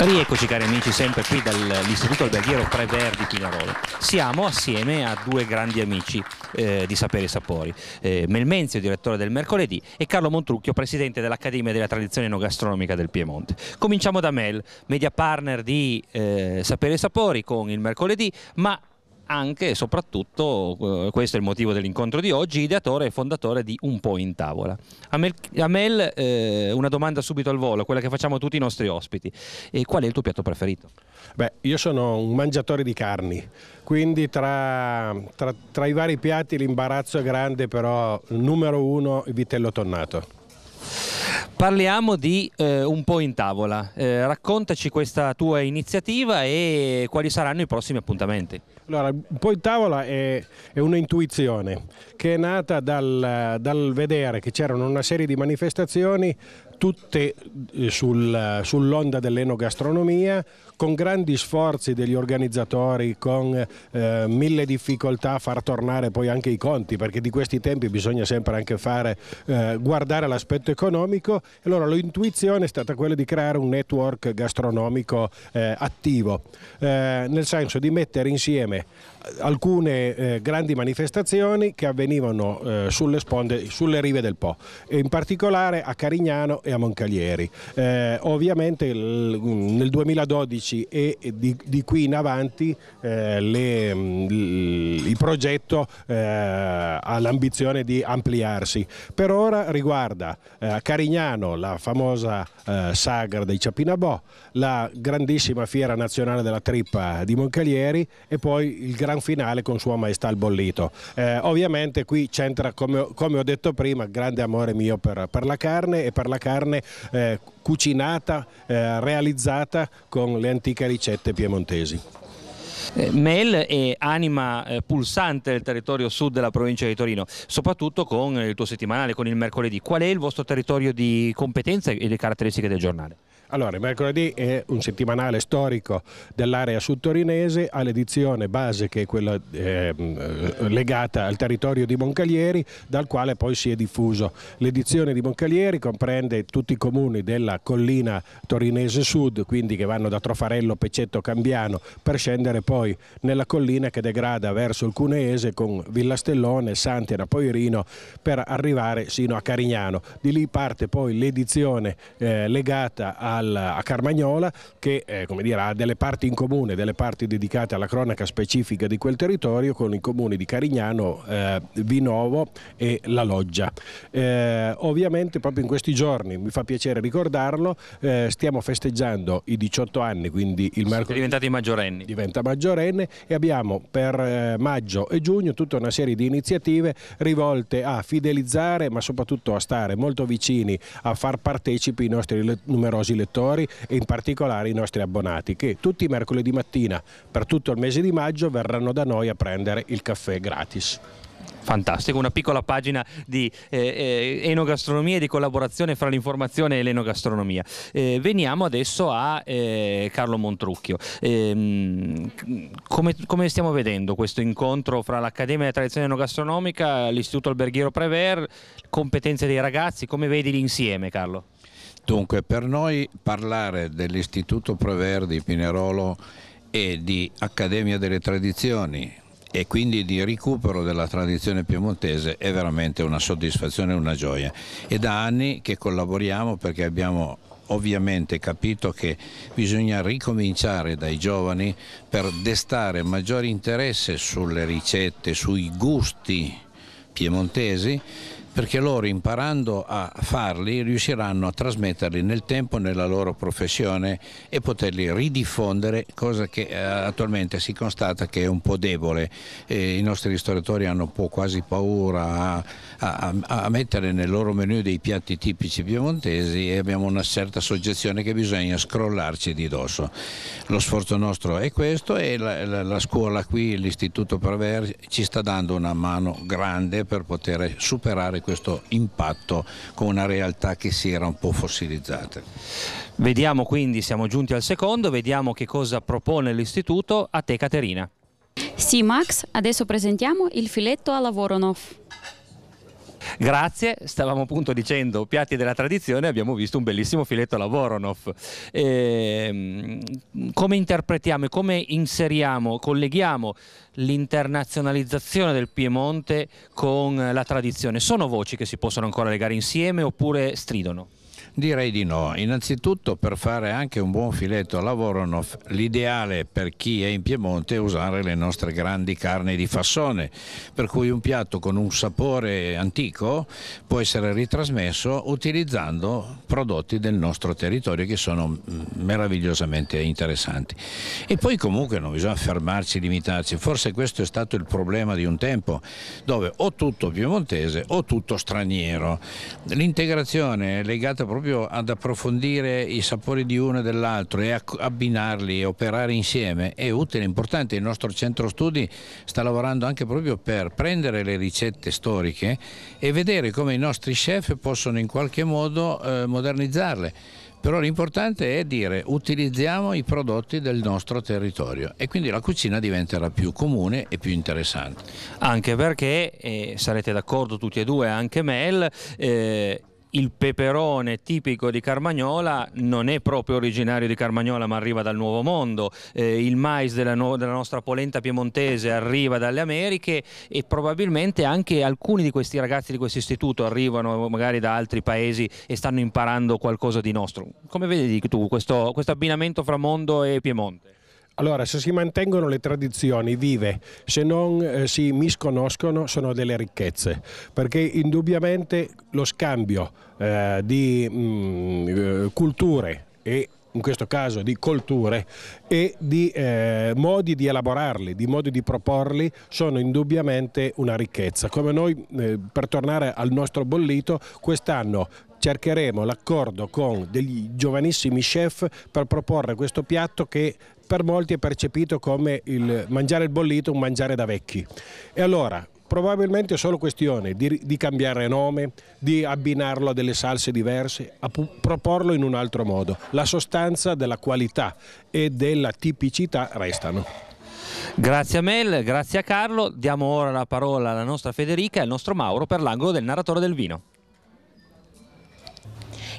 Rieccoci cari amici sempre qui dall'Istituto Alberghiero Preverdi Pinarolo. Siamo assieme a due grandi amici eh, di Sapere e Sapori, eh, Menzio, direttore del Mercoledì, e Carlo Montrucchio, presidente dell'Accademia della Tradizione Enogastronomica del Piemonte. Cominciamo da Mel, media partner di eh, Sapere e Sapori con il Mercoledì, ma anche e soprattutto, eh, questo è il motivo dell'incontro di oggi, ideatore e fondatore di Un po' in tavola. Amel, Amel eh, una domanda subito al volo, quella che facciamo tutti i nostri ospiti. E qual è il tuo piatto preferito? Beh, io sono un mangiatore di carni, quindi tra, tra, tra i vari piatti l'imbarazzo è grande, però numero uno il vitello tonnato. Parliamo di eh, Un po' in tavola, eh, raccontaci questa tua iniziativa e quali saranno i prossimi appuntamenti. Allora, Un po' in tavola è, è un'intuizione che è nata dal, dal vedere che c'erano una serie di manifestazioni tutte eh, sul, sull'onda dell'enogastronomia, con grandi sforzi degli organizzatori, con eh, mille difficoltà a far tornare poi anche i conti, perché di questi tempi bisogna sempre anche fare, eh, guardare l'aspetto economico allora l'intuizione è stata quella di creare un network gastronomico eh, attivo, eh, nel senso di mettere insieme alcune eh, grandi manifestazioni che avvenivano eh, sulle, sponde, sulle rive del Po, in particolare a Carignano e a Moncaglieri. Eh, ovviamente il, nel 2012 e di, di qui in avanti eh, le, le mm, il progetto eh, ha l'ambizione di ampliarsi. Per ora riguarda eh, Carignano, la famosa eh, sagra dei Ciapinabò, la grandissima fiera nazionale della trippa di Moncalieri e poi il gran finale con Sua Maestà il Bollito. Eh, ovviamente qui c'entra, come, come, ho detto prima, grande amore mio per, per la carne e per la carne eh, cucinata, eh, realizzata con le antiche ricette piemontesi. Eh, Mel è anima eh, pulsante del territorio sud della provincia di Torino, soprattutto con il tuo settimanale, con il mercoledì. Qual è il vostro territorio di competenza e le caratteristiche del giornale? Allora, mercoledì è un settimanale storico dell'area sudtorinese, ha l'edizione base che è quella ehm, eh, legata al territorio di Moncalieri, dal quale poi si è diffuso. L'edizione di Moncalieri comprende tutti i comuni della collina torinese sud, quindi che vanno da Trofarello, Pecetto, Cambiano, per scendere poi nella collina che degrada verso il Cuneese con Villastellone, Santina, Poirino, per arrivare sino a Carignano. Di lì parte poi l'edizione eh, legata a al, a Carmagnola che eh, dire, ha delle parti in comune, delle parti dedicate alla cronaca specifica di quel territorio con i comuni di Carignano, eh, Vinovo e La Loggia. Eh, ovviamente proprio in questi giorni, mi fa piacere ricordarlo, eh, stiamo festeggiando i 18 anni, quindi il mercoledì... diventati maggiorenni. Diventa maggiorenne e abbiamo per eh, maggio e giugno tutta una serie di iniziative rivolte a fidelizzare ma soprattutto a stare molto vicini, a far partecipi i nostri numerosi lettori lettori e in particolare i nostri abbonati che tutti i mercoledì mattina per tutto il mese di maggio verranno da noi a prendere il caffè gratis. Fantastico, una piccola pagina di eh, eh enogastronomia e di collaborazione fra l'informazione e l'enogastronomia. Eh, veniamo adesso a eh, Carlo Montrucchio. Ehm, come, come, stiamo vedendo questo incontro fra l'Accademia della Tradizione Enogastronomica, l'Istituto Alberghiero Prever, competenze dei ragazzi, come vedi l'insieme Carlo? Dunque, per noi parlare dell'Istituto Preverdi Pinerolo e di Accademia delle Tradizioni e quindi di recupero della tradizione piemontese è veramente una soddisfazione e una gioia. È da anni che collaboriamo perché abbiamo ovviamente capito che bisogna ricominciare dai giovani per destare maggiore interesse sulle ricette, sui gusti piemontesi perché loro imparando a farli riusciranno a trasmetterli nel tempo nella loro professione e poterli ridiffondere, cosa che eh, attualmente si constata che è un po' debole. Eh, I nostri ristoratori hanno un po' quasi paura a, a, a, mettere nel loro menu dei piatti tipici piemontesi e abbiamo una certa soggezione che bisogna scrollarci di dosso. Lo sforzo nostro è questo e la, la, la scuola qui, l'Istituto Praver ci sta dando una mano grande per poter superare questo questo impatto con una realtà che si era un po' fossilizzata. Vediamo quindi, siamo giunti al secondo, vediamo che cosa propone l'istituto. A te Caterina. Sì Max, adesso presentiamo il filetto alla Voronov. Grazie, stavamo appunto dicendo piatti della tradizione, abbiamo visto un bellissimo filetto alla Voronov. E, ehm, come interpretiamo e come inseriamo, colleghiamo l'internazionalizzazione del Piemonte con la tradizione? Sono voci che si possono ancora legare insieme oppure stridono? Direi di no. Innanzitutto per fare anche un buon filetto a Lavoronov, l'ideale per chi è in Piemonte è usare le nostre grandi carni di fassone, per cui un piatto con un sapore antico può essere ritrasmesso utilizzando prodotti del nostro territorio che sono mm, meravigliosamente interessanti. E poi comunque non bisogna fermarci, limitarci, forse questo è stato il problema di un tempo, dove o tutto piemontese o tutto straniero. L'integrazione è legata proprio proprio ad approfondire i sapori di uno e dell'altro e abbinarli e operare insieme è utile, importante. Il nostro centro studi sta lavorando anche proprio per prendere le ricette storiche e vedere come i nostri chef possono in qualche modo eh, modernizzarle però l'importante è dire utilizziamo i prodotti del nostro territorio e quindi la cucina diventerà più comune e più interessante. Anche perché, eh, sarete d'accordo tutti e due, anche Mel, eh, il peperone tipico di Carmagnola non è proprio originario di Carmagnola ma arriva dal Nuovo Mondo, eh, il mais della, no della, nostra polenta piemontese arriva dalle Americhe e probabilmente anche alcuni di questi ragazzi di questo istituto arrivano magari da altri paesi e stanno imparando qualcosa di nostro. Come vedi tu questo, questo abbinamento fra mondo e Piemonte? Allora, se si mantengono le tradizioni vive, se non eh, si misconoscono, sono delle ricchezze, perché indubbiamente lo scambio eh, di mh, mm, eh, culture e in questo caso di colture e di eh, modi di elaborarli, di modi di proporli sono indubbiamente una ricchezza. Come noi, eh, per tornare al nostro bollito, quest'anno cercheremo l'accordo con degli giovanissimi chef per proporre questo piatto che per molti è percepito come il mangiare il bollito, un mangiare da vecchi. E allora, probabilmente è solo questione di, di, cambiare nome, di abbinarlo a delle salse diverse, a proporlo in un altro modo. La sostanza della qualità e della tipicità restano. Grazie a Mel, grazie a Carlo. Diamo ora la parola alla nostra Federica e al nostro Mauro per l'angolo del narratore del vino.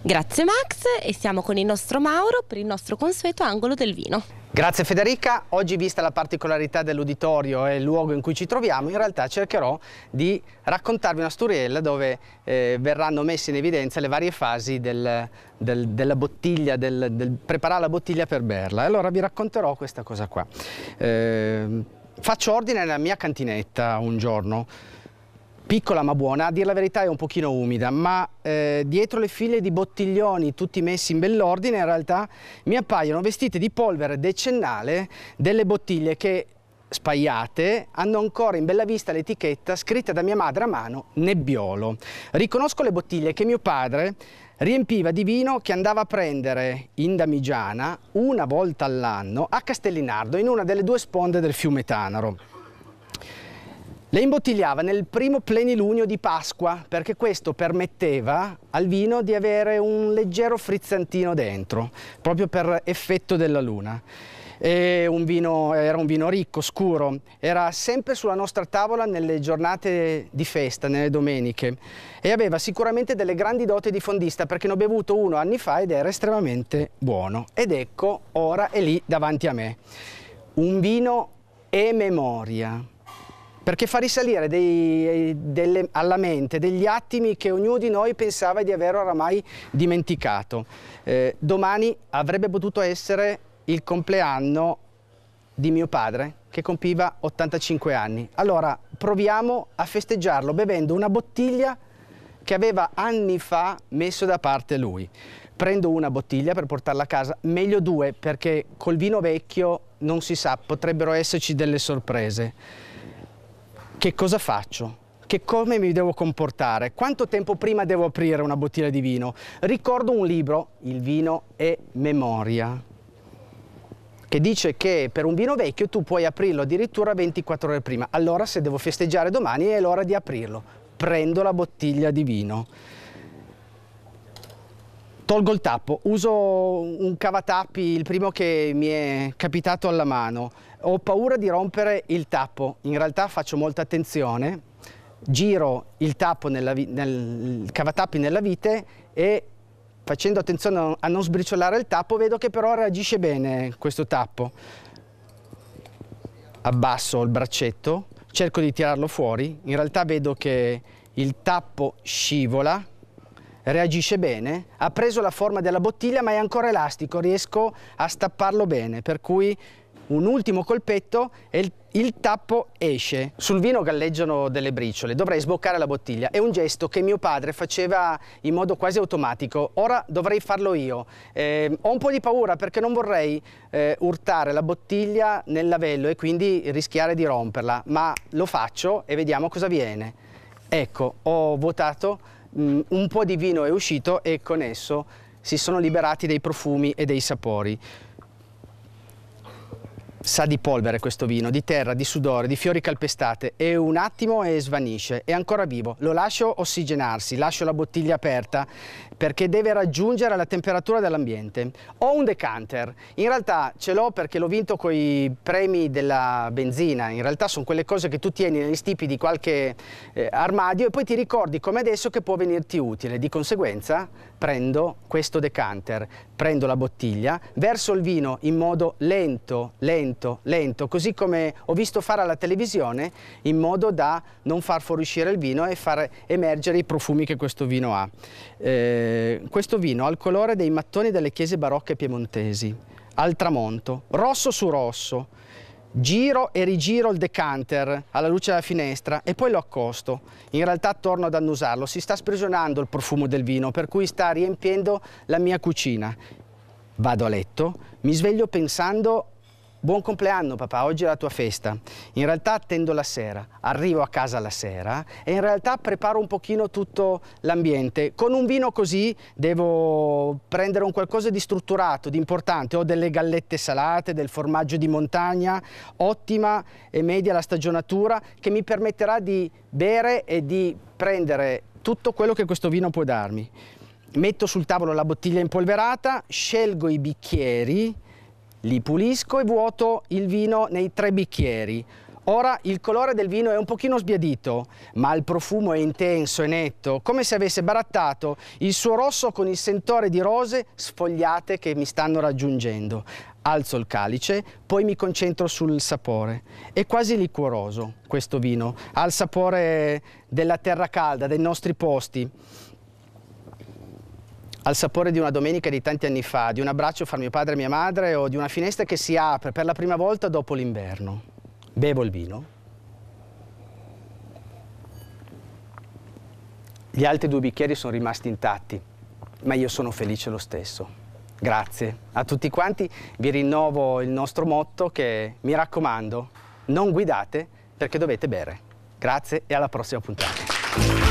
Grazie Max e siamo con il nostro Mauro per il nostro consueto angolo del vino. Grazie Federica, oggi vista la particolarità dell'uditorio e il luogo in cui ci troviamo, in realtà cercherò di raccontarvi una storiella dove eh, verranno messe in evidenza le varie fasi del, del, della bottiglia, del, del, preparare la bottiglia per berla. Allora vi racconterò questa cosa qua. Eh, faccio ordine nella mia cantinetta un giorno, piccola ma buona, a dir la verità è un pochino umida, ma eh, dietro le file di bottiglioni tutti messi in bell'ordine in realtà mi appaiono vestite di polvere decennale delle bottiglie che spaiate hanno ancora in bella vista l'etichetta scritta da mia madre a mano Nebbiolo. Riconosco le bottiglie che mio padre riempiva di vino che andava a prendere in Damigiana una volta all'anno a Castellinardo in una delle due sponde del fiume Tanaro. Le imbottigliava nel primo plenilunio di Pasqua perché questo permetteva al vino di avere un leggero frizzantino dentro, proprio per effetto della luna. Un vino, era un vino ricco, scuro, era sempre sulla nostra tavola nelle giornate di festa, nelle domeniche e aveva sicuramente delle grandi doti di fondista perché ne ho bevuto uno anni fa ed era estremamente buono ed ecco ora è lì davanti a me. Un vino e memoria perché fa risalire dei, delle, alla mente degli attimi che ognuno di noi pensava di aver oramai dimenticato. Eh, domani avrebbe potuto essere il compleanno di mio padre che compiva 85 anni. Allora proviamo a festeggiarlo bevendo una bottiglia che aveva anni fa messo da parte lui. Prendo una bottiglia per portarla a casa, meglio due perché col vino vecchio non si sa, potrebbero esserci delle sorprese che cosa faccio? Che come mi devo comportare? Quanto tempo prima devo aprire una bottiglia di vino? Ricordo un libro, Il vino è memoria, che dice che per un vino vecchio tu puoi aprirlo addirittura 24 ore prima. Allora se devo festeggiare domani è l'ora di aprirlo. Prendo la bottiglia di vino tolgo il tappo, uso un cavatappi, il primo che mi è capitato alla mano, ho paura di rompere il tappo, in realtà faccio molta attenzione, giro il tappo nella, nel cavatappi nella vite e facendo attenzione a non sbriciolare il tappo vedo che però reagisce bene questo tappo. Abbasso il braccetto, cerco di tirarlo fuori, in realtà vedo che il tappo scivola, reagisce bene, ha preso la forma della bottiglia ma è ancora elastico, riesco a stapparlo bene, per cui un ultimo colpetto e il, il tappo esce. Sul vino galleggiano delle briciole, dovrei sboccare la bottiglia. È un gesto che mio padre faceva in modo quasi automatico. Ora dovrei farlo io. Eh, ho un po' di paura perché non vorrei eh, urtare la bottiglia nel lavello e quindi rischiare di romperla, ma lo faccio e vediamo cosa viene. Ecco, ho vuotato, mh, mm, un po' di vino è uscito e con esso si sono liberati dei profumi e dei sapori. Sa di polvere questo vino, di terra, di sudore, di fiori calpestate e un attimo e svanisce, è ancora vivo. Lo lascio ossigenarsi, lascio la bottiglia aperta perché deve raggiungere la temperatura dell'ambiente. Ho un decanter, in realtà ce l'ho perché l'ho vinto con i premi della benzina, in realtà sono quelle cose che tu tieni negli stipi di qualche eh, armadio e poi ti ricordi come adesso che può venirti utile. Di conseguenza prendo questo decanter, prendo la bottiglia, verso il vino in modo lento, lento, lento, lento, così come ho visto fare alla televisione, in modo da non far fuoriuscire il vino e far emergere i profumi che questo vino ha. Eh, questo vino ha il colore dei mattoni delle chiese barocche piemontesi, al tramonto, rosso su rosso, giro e rigiro il decanter alla luce della finestra e poi lo accosto. In realtà torno ad annusarlo, si sta sprigionando il profumo del vino, per cui sta riempiendo la mia cucina. Vado a letto, mi sveglio pensando Buon compleanno papà, oggi è la tua festa. In realtà attendo la sera, arrivo a casa la sera e in realtà preparo un pochino tutto l'ambiente. Con un vino così devo prendere un qualcosa di strutturato, di importante. Ho delle gallette salate, del formaggio di montagna, ottima e media la stagionatura che mi permetterà di bere e di prendere tutto quello che questo vino può darmi. Metto sul tavolo la bottiglia impolverata, scelgo i bicchieri, li pulisco e vuoto il vino nei tre bicchieri. Ora il colore del vino è un pochino sbiadito, ma il profumo è intenso e netto, come se avesse barattato il suo rosso con il sentore di rose sfogliate che mi stanno raggiungendo. Alzo il calice, poi mi concentro sul sapore. È quasi liquoroso questo vino, ha il sapore della terra calda, dei nostri posti al sapore di una domenica di tanti anni fa, di un abbraccio fra mio padre e mia madre o di una finestra che si apre per la prima volta dopo l'inverno. Bevo il vino. Gli altri due bicchieri sono rimasti intatti, ma io sono felice lo stesso. Grazie a tutti quanti, vi rinnovo il nostro motto che mi raccomando, non guidate perché dovete bere. Grazie e alla prossima puntata.